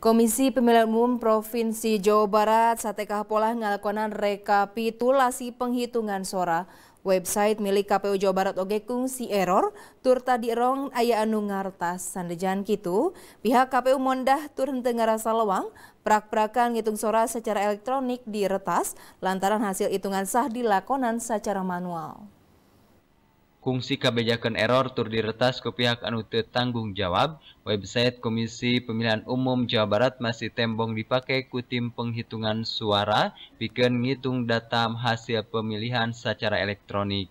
Komisi Pemilihan Umum Provinsi Jawa Barat sate pola ngalakonan rekapitulasi penghitungan suara. Website milik KPU Jawa Barat oge kungsi error turta tadi rong aya anu ngartas sandejan kitu pihak KPU mondah tur henteu ngarasa prak-prakan ngitung suara secara elektronik diretas lantaran hasil hitungan sah dilakonan secara manual kungsi kebijakan error tur diretas ke pihak anu tanggung jawab website Komisi Pemilihan Umum Jawa Barat masih tembong dipakai ku tim penghitungan suara bikin ngitung data hasil pemilihan secara elektronik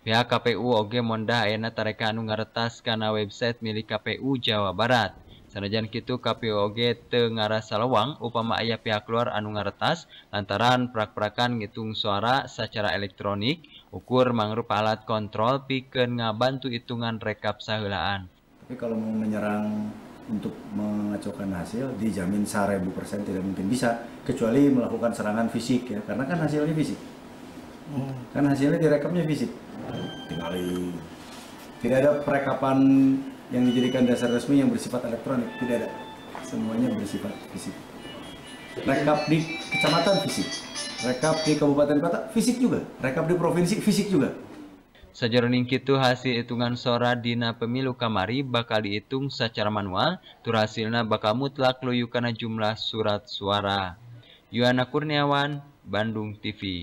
pihak KPU oge mondah ayana tareka anu ngaretas kana website milik KPU Jawa Barat Sanajan kitu KPOG te ngarasa upama ayah pihak luar anu ngaretas lantaran prak-prakan ngitung suara secara elektronik ukur mangrupa alat kontrol pikeun ngabantu hitungan rekap sahulaan Tapi kalau mau menyerang untuk mengacaukan hasil dijamin 1000% tidak mungkin bisa kecuali melakukan serangan fisik ya karena kan hasilnya fisik. Hmm. Kan hasilnya direkapnya fisik. Tinggali tidak ada perekapan yang dijadikan dasar resmi yang bersifat elektronik tidak ada semuanya bersifat fisik rekap di kecamatan fisik rekap di kabupaten kota fisik juga rekap di provinsi fisik juga ini itu hasil hitungan sora dina pemilu kamari bakal dihitung secara manual, tur hasilnya bakal mutlak luyu jumlah surat suara. Yuana Kurniawan, Bandung TV.